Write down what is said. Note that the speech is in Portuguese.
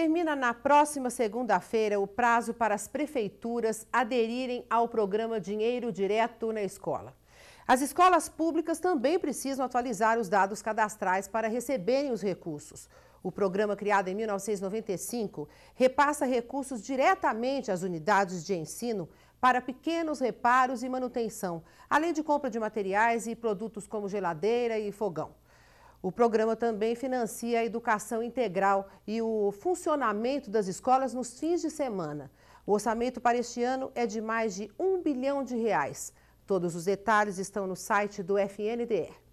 Termina na próxima segunda-feira o prazo para as prefeituras aderirem ao programa Dinheiro Direto na Escola. As escolas públicas também precisam atualizar os dados cadastrais para receberem os recursos. O programa, criado em 1995, repassa recursos diretamente às unidades de ensino para pequenos reparos e manutenção, além de compra de materiais e produtos como geladeira e fogão. O programa também financia a educação integral e o funcionamento das escolas nos fins de semana. O orçamento para este ano é de mais de um bilhão de reais. Todos os detalhes estão no site do FNDE.